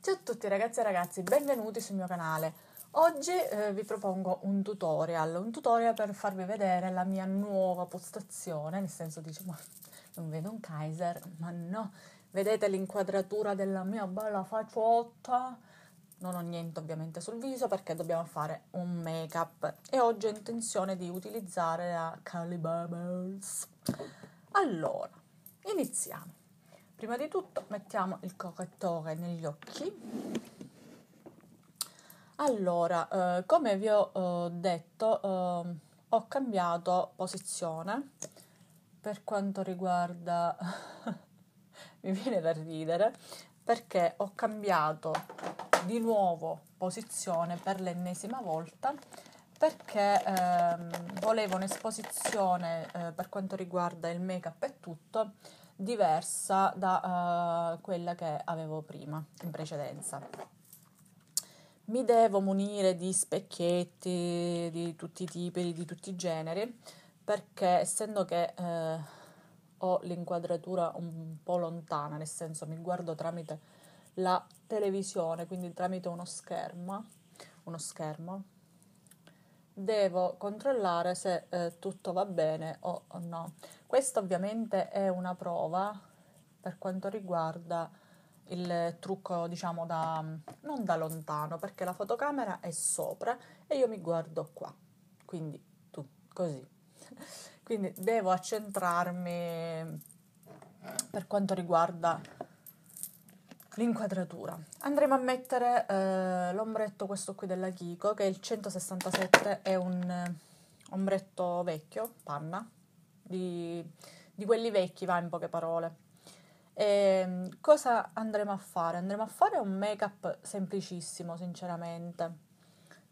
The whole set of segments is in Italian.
Ciao a tutti ragazzi e ragazzi, benvenuti sul mio canale. Oggi eh, vi propongo un tutorial, un tutorial per farvi vedere la mia nuova postazione, nel senso diciamo non vedo un Kaiser, ma no, vedete l'inquadratura della mia bella faccia? non ho niente ovviamente sul viso perché dobbiamo fare un make up e oggi ho intenzione di utilizzare la Calibabbles. Allora, iniziamo. Prima di tutto mettiamo il correttore negli occhi. Allora, eh, come vi ho eh, detto, eh, ho cambiato posizione per quanto riguarda... mi viene da ridere perché ho cambiato di nuovo posizione per l'ennesima volta perché ehm, volevo un'esposizione eh, per quanto riguarda il make-up e tutto diversa da eh, quella che avevo prima, in precedenza. Mi devo munire di specchietti di tutti i tipi, di tutti i generi, perché essendo che eh, ho l'inquadratura un po' lontana, nel senso mi guardo tramite la televisione, quindi tramite uno schermo, uno schermo devo controllare se eh, tutto va bene o, o, no. Questa ovviamente è una prova per quanto riguarda il trucco, diciamo, da, non da lontano, perché la fotocamera è sopra e io mi guardo qua, quindi tu, così. Quindi devo accentrarmi per quanto riguarda l'inquadratura. Andremo a mettere eh, l'ombretto questo qui della Kiko, che è il 167, è un eh, ombretto vecchio, panna, di, di quelli vecchi, va in poche parole. E ehm, cosa andremo a fare? Andremo a fare un make up semplicissimo, sinceramente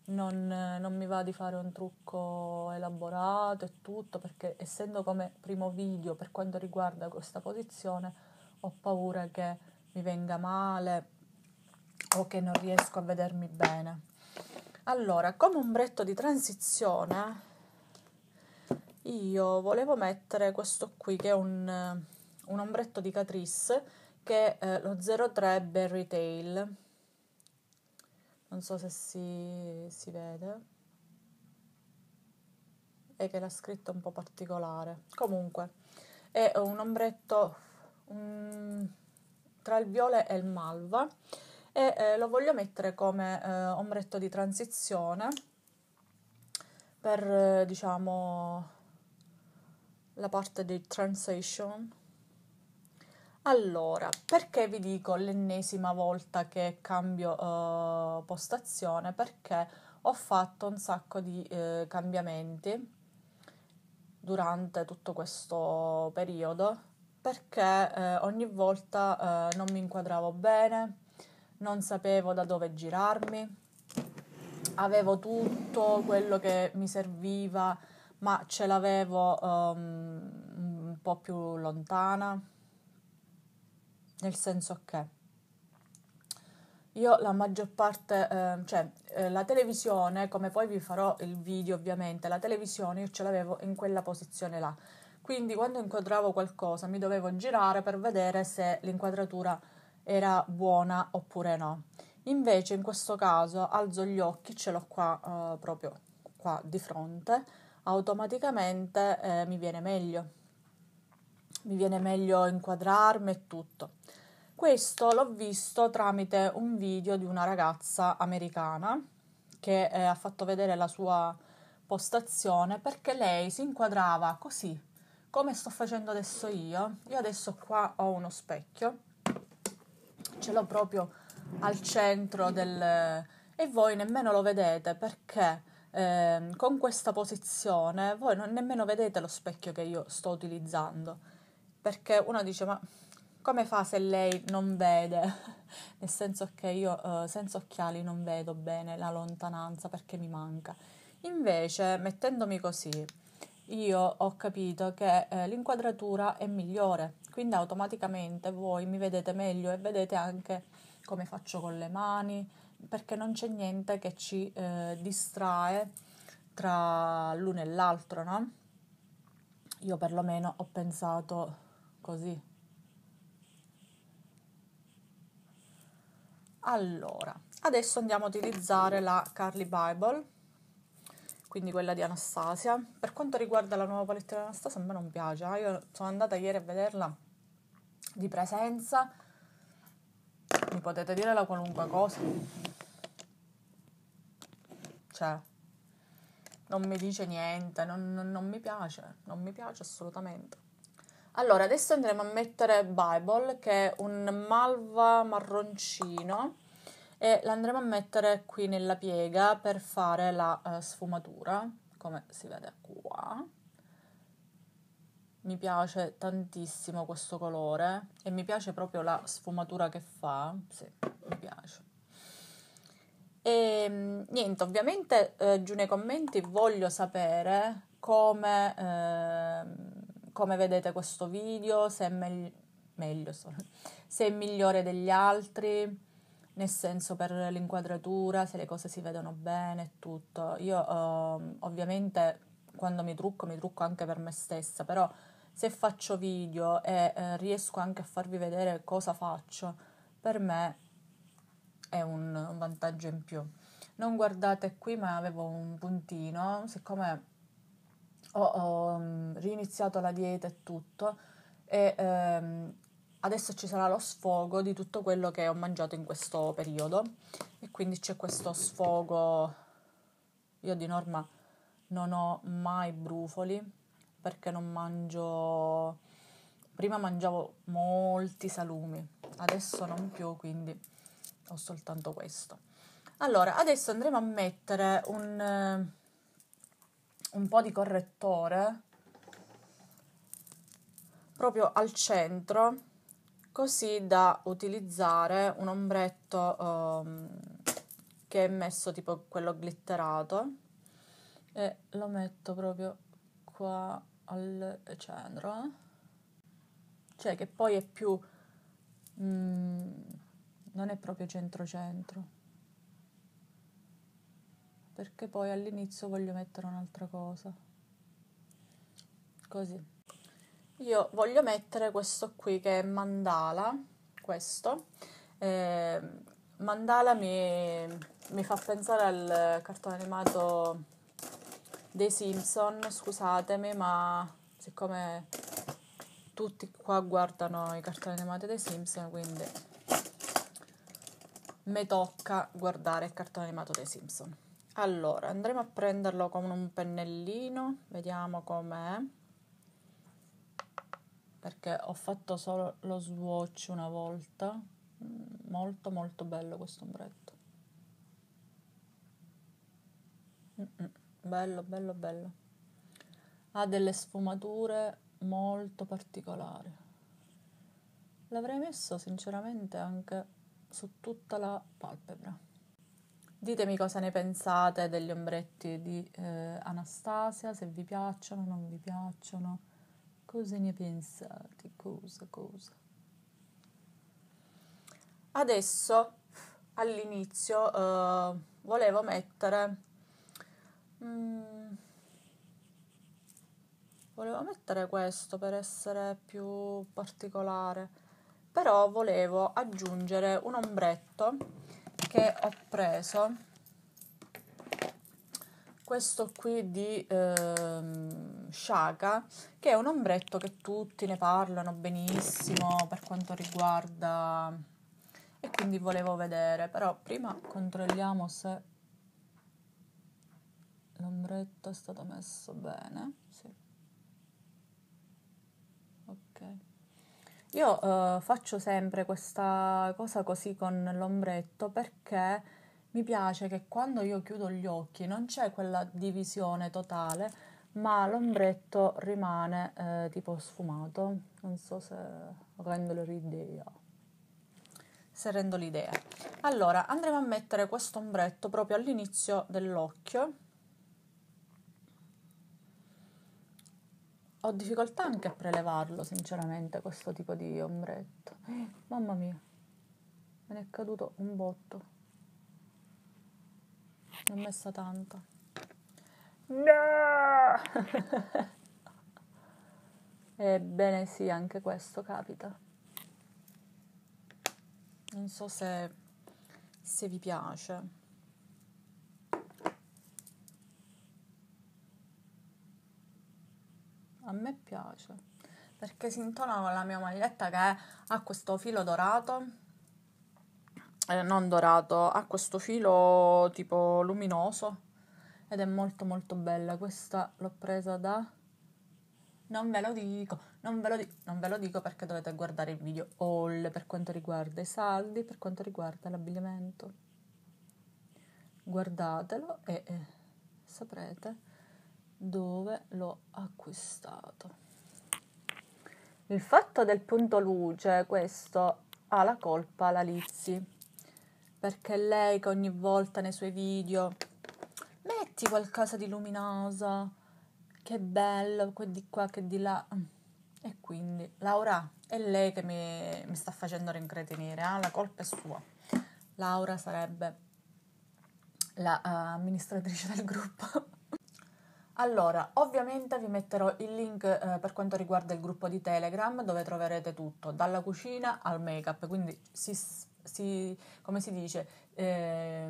non, non, mi va di fare un trucco elaborato e tutto perché essendo come primo video per quanto riguarda questa posizione ho paura che mi venga male o che non riesco a vedermi bene allora come ombretto di transizione io volevo mettere questo qui che è un, un ombretto di Catrice che è eh, lo 03 Berry Tail non so se si, si vede, è che la scritta è un po' particolare. Comunque, è un ombretto um, tra il viola e il malva e eh, lo voglio mettere come eh, ombretto di transizione per, eh, diciamo, la parte di transition allora, perché vi dico l'ennesima volta che cambio eh, postazione? Perché ho fatto un sacco di eh, cambiamenti durante tutto questo periodo, perché eh, ogni volta eh, non mi inquadravo bene, non sapevo da dove girarmi, avevo tutto quello che mi serviva, ma ce l'avevo um, un po' più lontana nel senso che io la maggior parte, eh, cioè eh, la televisione, come poi vi farò il video ovviamente, la televisione io ce l'avevo in quella posizione là. Quindi quando inquadravo qualcosa mi dovevo girare per vedere se l'inquadratura era buona oppure no. Invece in questo caso alzo gli occhi, ce l'ho qua eh, proprio qua di fronte, automaticamente eh, mi viene meglio. Mi viene meglio inquadrarmi e tutto. Questo l'ho visto tramite un video di una ragazza americana che eh, ha fatto vedere la sua postazione perché lei si inquadrava così, come sto facendo adesso io. Io adesso qua ho uno specchio, ce l'ho proprio al centro del... e voi nemmeno lo vedete perché... Eh, con questa posizione voi non nemmeno vedete lo specchio che io sto utilizzando perché uno dice ma come fa se lei non vede? Nel senso che io eh, senza occhiali non vedo bene la lontananza perché mi manca. Invece, mettendomi così, io ho capito che eh, l'inquadratura è migliore, quindi automaticamente voi mi vedete meglio e vedete anche come faccio con le mani, perché non c'è niente che ci eh, distrae tra l'uno e l'altro, no? Io perlomeno ho pensato così. Allora, adesso andiamo a utilizzare la Carly Bible, quindi quella di Anastasia. Per quanto riguarda la nuova palette di Anastasia, a me non piace. Eh. Io sono andata ieri a vederla di presenza. Mi potete dire la qualunque cosa. Cioè, non mi dice niente, non, non, non mi piace, non mi piace assolutamente. Allora, adesso andremo a mettere Bible, che è un malva marroncino, e l'andremo a mettere qui nella piega per fare la uh, sfumatura, come si vede qua. Mi piace tantissimo questo colore e mi piace proprio la sfumatura che fa, sì, mi piace. E ehm, niente, ovviamente eh, giù nei commenti voglio sapere come... Eh, come vedete questo video, se è me- meglio, se è migliore degli altri, nel senso per l'inquadratura, se le cose si vedono bene e tutto. Io eh, ovviamente quando mi trucco mi trucco anche per me stessa, però se faccio video e eh, riesco anche a farvi vedere cosa faccio, per me è un vantaggio in più. Non guardate qui, ma avevo un puntino, siccome ho, ho mm, riniziato la dieta e tutto e ehm, adesso ci sarà lo sfogo di tutto quello che ho mangiato in questo periodo e quindi c'è questo sfogo io di norma non ho mai brufoli perché non mangio prima mangiavo molti salumi adesso non più quindi ho soltanto questo allora adesso andremo a mettere un un po' di correttore proprio al centro così da utilizzare un ombretto um, che è messo tipo quello glitterato e lo metto proprio qua al centro eh. cioè che poi è più mm, non è proprio centro centro perché poi all'inizio voglio mettere un'altra cosa. Così. Io voglio mettere questo qui che è mandala, questo. Eh, mandala mi, mi, fa pensare al cartone animato dei Simpson, scusatemi, ma siccome tutti qua guardano i cartoni animati dei Simpson, quindi mi tocca guardare il cartone animato dei Simpson. Allora, andremo a prenderlo con un pennellino, vediamo com'è, perché ho fatto solo lo swatch una volta, mm, molto molto bello questo ombretto. Mm-mm. Bello, bello, bello. Ha delle sfumature molto particolari. L'avrei messo sinceramente anche su tutta la palpebra. Ditemi cosa ne pensate degli ombretti di eh, Anastasia, se vi piacciono, non vi piacciono. Cosa ne pensate? Cosa, cosa? Adesso, all'inizio, eh, volevo mettere... Mm, volevo mettere questo per essere più particolare, però volevo aggiungere un ombretto che ho preso questo qui di ehm, Shaka che è un ombretto che tutti ne parlano benissimo per quanto riguarda e quindi volevo vedere però prima controlliamo se l'ombretto è stato messo bene Io eh, faccio sempre questa cosa così con l'ombretto perché mi piace che quando io chiudo gli occhi non c'è quella divisione totale, ma l'ombretto rimane eh, tipo sfumato. Non so se rendo l'idea. Se rendo l'idea. Allora, andremo a mettere questo ombretto proprio all'inizio dell'occhio ho difficoltà anche a prelevarlo, sinceramente, questo tipo di ombretto. Eh, mamma mia, me ne è caduto un botto. Ne ho messa tanta. No! Ebbene sì, anche questo capita. Non so se, se vi piace. a me piace perché si intona con la mia maglietta che ha questo filo dorato, eh, non dorato, ha questo filo tipo luminoso ed è molto molto bella. Questa l'ho presa da... Non ve lo dico, non ve lo, di- non ve lo dico perché dovete guardare il video haul per quanto riguarda i saldi, per quanto riguarda l'abbigliamento. Guardatelo e eh, saprete dove l'ho acquistato. Il fatto del punto luce, questo ha la colpa la Lizzy, perché lei che ogni volta nei suoi video metti qualcosa di luminoso, che bello, che di qua, che di là. E quindi, Laura, è lei che mi, mi sta facendo rincretinire, eh? la colpa è sua. Laura sarebbe l'amministratrice la, uh, del gruppo. Allora, ovviamente vi metterò il link eh, per quanto riguarda il gruppo di Telegram dove troverete tutto, dalla cucina al make-up, quindi si, si, come si dice, eh,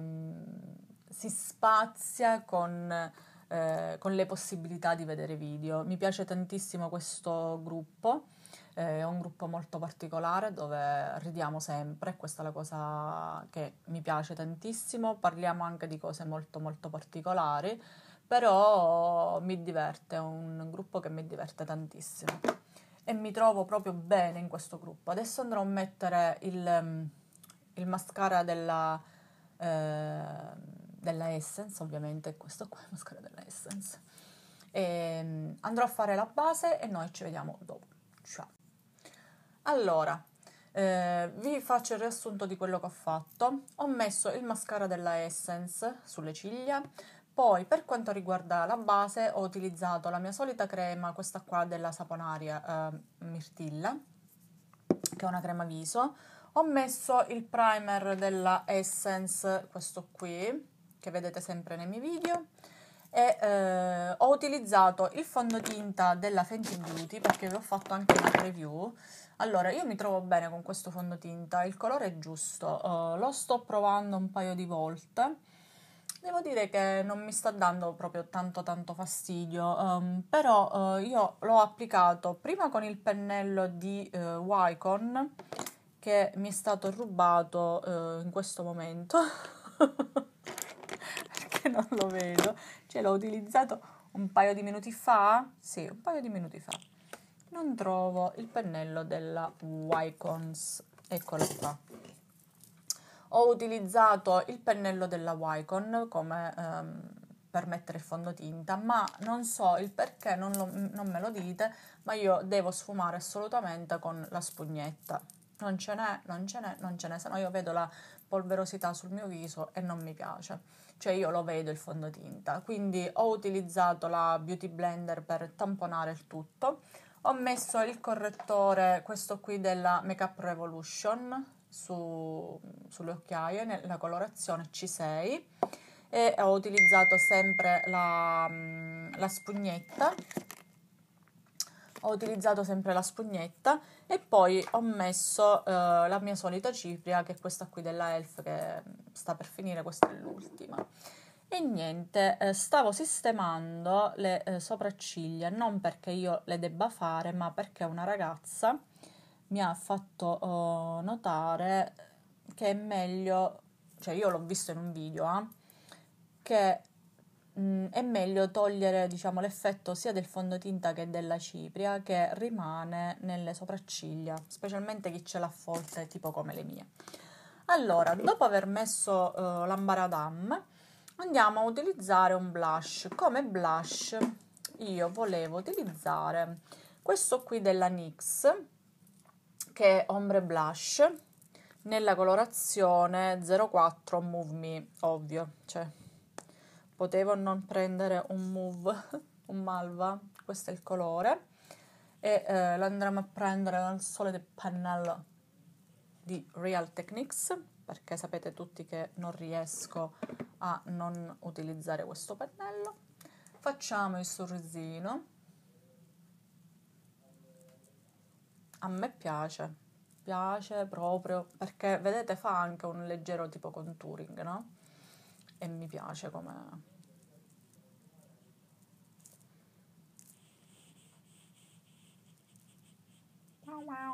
si spazia con, eh, con, le possibilità di vedere video. Mi piace tantissimo questo gruppo, eh, è un gruppo molto particolare dove ridiamo sempre, questa è la cosa che mi piace tantissimo, parliamo anche di cose molto molto particolari però mi diverte, è un gruppo che mi diverte tantissimo e mi trovo proprio bene in questo gruppo. Adesso andrò a mettere il, mm, il mascara della, eh, della, Essence, ovviamente questo qua è il mascara della Essence. E mm, andrò a fare la base e noi ci vediamo dopo. Ciao! Allora, eh, vi faccio il riassunto di quello che ho fatto. Ho messo il mascara della Essence sulle ciglia, poi per quanto riguarda la base ho utilizzato la mia solita crema, questa qua della Saponaria eh, Mirtilla, che è una crema viso. Ho messo il primer della Essence, questo qui, che vedete sempre nei miei video. E eh, ho utilizzato il fondotinta della Fenty Beauty perché vi ho fatto anche una preview. Allora, io mi trovo bene con questo fondotinta, il colore è giusto, uh, lo sto provando un paio di volte Devo dire che non mi sta dando proprio tanto tanto fastidio, um, però uh, io l'ho applicato prima con il pennello di uh, eh, Wycon che mi è stato rubato uh, in questo momento perché non lo vedo, cioè l'ho utilizzato un paio di minuti fa, sì, un paio di minuti fa. Non trovo il pennello della Wycons, eccolo qua ho utilizzato il pennello della Wycon come ehm, per mettere il fondotinta, ma non so il perché, non, lo, non me lo dite, ma io devo sfumare assolutamente con la spugnetta. Non ce n'è, non ce n'è, non ce n'è, se no io vedo la polverosità sul mio viso e non mi piace. Cioè io lo vedo il fondotinta, quindi ho utilizzato la Beauty Blender per tamponare il tutto. Ho messo il correttore, questo qui della Makeup Revolution, su, sulle occhiaie nella colorazione C6 e ho utilizzato sempre la, mm, la spugnetta ho utilizzato sempre la spugnetta e poi ho messo eh, la mia solita cipria che è questa qui della Elf che mm, sta per finire, questa è l'ultima. E niente, eh, stavo sistemando le eh, sopracciglia non perché io le debba fare ma perché una ragazza mi ha fatto uh, notare che è meglio, cioè io l'ho visto in un video, eh, che mh, mm, è meglio togliere diciamo, l'effetto sia del fondotinta che della cipria che rimane nelle sopracciglia, specialmente chi ce l'ha forte, tipo come le mie. Allora, dopo aver messo uh, l'ambaradam, andiamo a utilizzare un blush. Come blush io volevo utilizzare questo qui della NYX, che è Ombre Blush nella colorazione 04 Move Me, ovvio, cioè potevo non prendere un Move, un Malva, questo è il colore e eh, lo a prendere dal solito pannello di Real Techniques perché sapete tutti che non riesco a non utilizzare questo pannello facciamo il sorrisino A me piace, piace proprio perché vedete fa anche un leggero tipo contouring, no? E mi piace come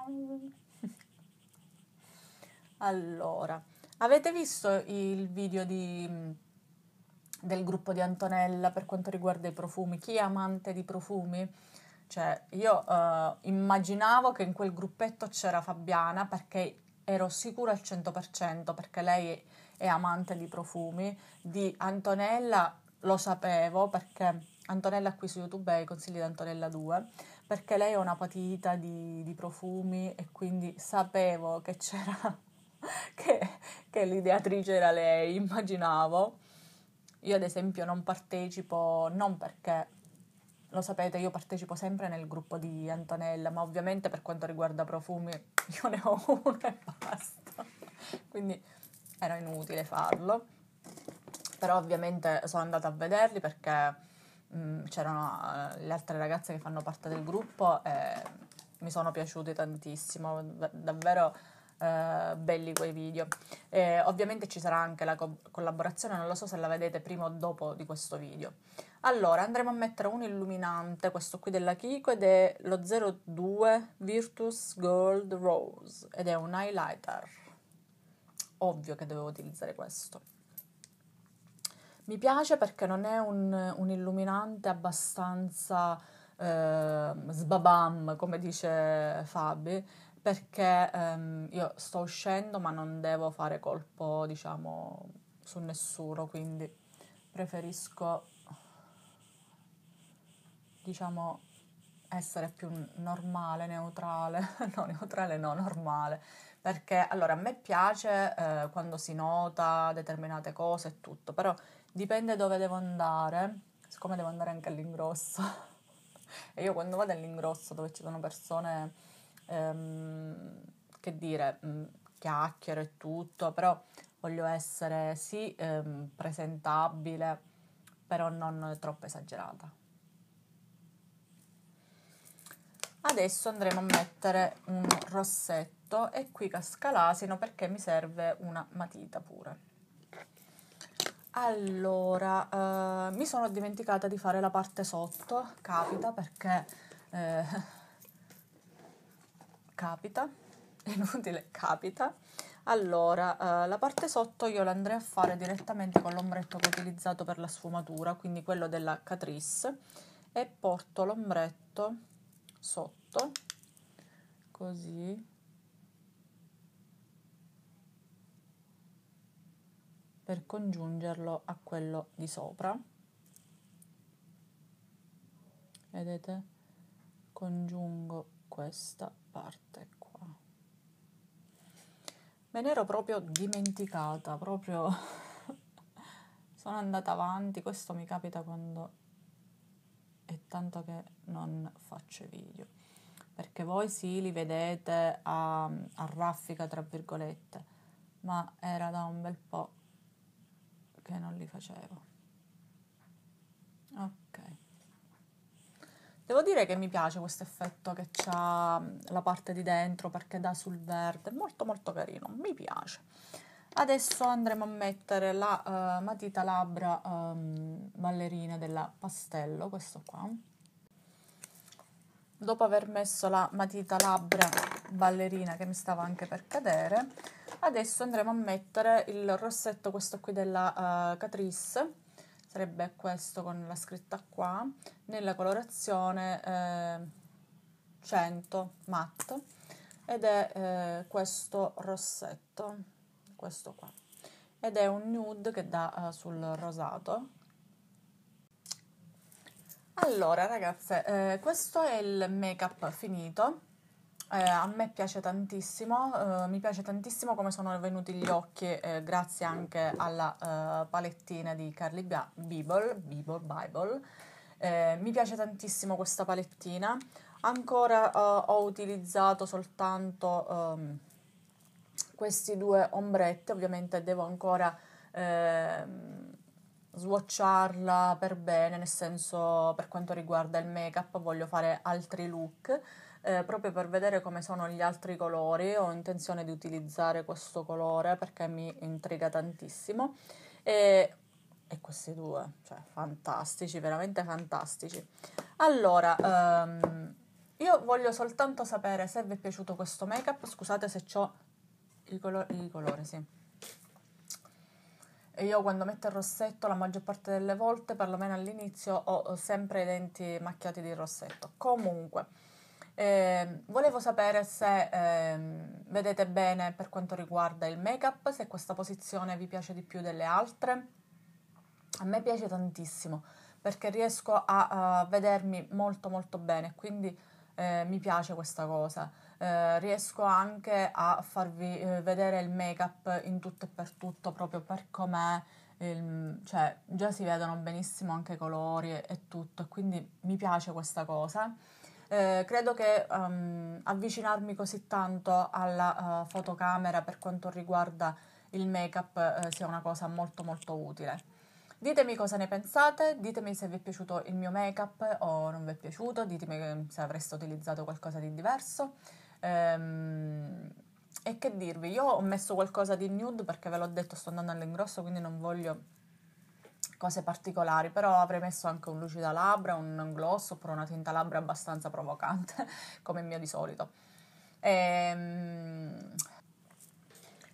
Allora, avete visto il video di, del gruppo di Antonella per quanto riguarda i profumi? Chi è amante di profumi? Cioè, io uh, immaginavo che in quel gruppetto c'era Fabiana perché ero sicura al 100% perché lei è amante di profumi. Di Antonella lo sapevo perché Antonella qui su YouTube è i consigli di Antonella 2 perché lei è una patita di, di profumi e quindi sapevo che c'era che, che l'ideatrice era lei, immaginavo. Io ad esempio non partecipo non perché lo sapete, io partecipo sempre nel gruppo di Antonella, ma ovviamente per quanto riguarda profumi io ne ho uno e basta. Quindi era inutile farlo. Però ovviamente sono andata a vederli perché mh, mm, c'erano eh, le altre ragazze che fanno parte del gruppo e mi sono piaciute tantissimo, davvero eh, belli quei video. E ovviamente ci sarà anche la co- collaborazione, non lo so se la vedete prima o dopo di questo video. Allora, andremo a mettere un illuminante, questo qui della Kiko, ed è lo 02 Virtus Gold Rose, ed è un highlighter. Ovvio che devo utilizzare questo. Mi piace perché non è un, un illuminante abbastanza eh, sbabam, come dice Fabi, perché ehm, io sto uscendo ma non devo fare colpo, diciamo, su nessuno, quindi preferisco diciamo, essere più normale, neutrale, no neutrale no, normale, perché allora a me piace eh, quando si nota determinate cose e tutto, però dipende dove devo andare, siccome devo andare anche all'ingrosso e io quando vado all'ingrosso dove ci sono persone ehm, che dire mh, mm, chiacchiere e tutto, però voglio essere sì ehm, presentabile, però non troppo esagerata. Adesso andremo a mettere un rossetto e qui casca l'asino perché mi serve una matita pure. Allora, eh, mi sono dimenticata di fare la parte sotto, capita perché... Eh, capita, è inutile, capita. Allora, eh, la parte sotto io l'andrei a fare direttamente con l'ombretto che ho utilizzato per la sfumatura, quindi quello della Catrice, e porto l'ombretto sotto così per congiungerlo a quello di sopra vedete congiungo questa parte qua me ne ero proprio dimenticata proprio sono andata avanti questo mi capita quando è tanto che non faccio video, perché voi sì li vedete a, a raffica, tra virgolette, ma era da un bel po' che non li facevo. Ok. Devo dire che mi piace questo effetto che c'ha la parte di dentro perché dà sul verde, molto molto carino, mi piace. Adesso andremo a mettere la uh, matita labbra um, ballerina della pastello, questo qua. Dopo aver messo la matita labbra ballerina che mi stava anche per cadere, adesso andremo a mettere il rossetto, questo qui della uh, Catrice, sarebbe questo con la scritta qua, nella colorazione eh, 100 matte, ed è eh, questo rossetto questo qua ed è un nude che dà uh, sul rosato allora ragazze eh, questo è il make up finito eh, a me piace tantissimo eh, mi piace tantissimo come sono venuti gli occhi eh, grazie anche alla eh, palettina di Carly Ga- Beeble, Beeble Bible mi piace tantissimo questa palettina ancora ho utilizzato soltanto um, questi due ombretti, ovviamente devo ancora eh, swatcharla per bene, nel senso per quanto riguarda il make-up voglio fare altri look, eh, proprio per vedere come sono gli altri colori, ho intenzione di utilizzare questo colore perché mi intriga tantissimo. E e questi due, cioè fantastici, veramente fantastici. Allora, um, io voglio soltanto sapere se vi è piaciuto questo make up, scusate se ho il, colo- il colore, sì. E io quando metto il rossetto, la maggior parte delle volte, perlomeno all'inizio, ho sempre i denti macchiati di rossetto. Comunque, eh, volevo sapere se eh, vedete bene per quanto riguarda il make-up, se questa posizione vi piace di più delle altre. A me piace tantissimo perché riesco a, a vedermi molto molto bene, quindi eh, mi piace questa cosa. Eh, riesco anche a farvi eh, vedere il make-up in tutto e per tutto, proprio per com'è, il, cioè già si vedono benissimo anche i colori e, e tutto, quindi mi piace questa cosa. Eh, credo che um, avvicinarmi così tanto alla uh, fotocamera per quanto riguarda il make-up eh, sia una cosa molto molto utile. Ditemi cosa ne pensate, ditemi se vi è piaciuto il mio make-up o non vi è piaciuto, ditemi se avreste utilizzato qualcosa di diverso. Ehm, e che dirvi, io ho messo qualcosa di nude perché ve l'ho detto, sto andando all'ingrosso, quindi non voglio cose particolari, però avrei messo anche un lucida labbra, un gloss oppure una tinta labbra abbastanza provocante, come il mio di solito. Ehm,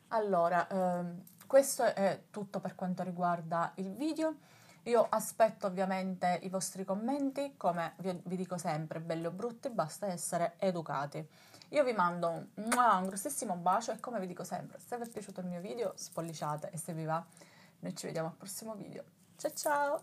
allora, ehm, questo è tutto per quanto riguarda il video. Io aspetto ovviamente i vostri commenti, come vi, vi dico sempre, belli o brutti, basta essere educati. Io vi mando un, grossissimo bacio e come vi dico sempre, se vi è piaciuto il mio video spolliciate e se vi va noi ci vediamo al prossimo video. Ciao ciao!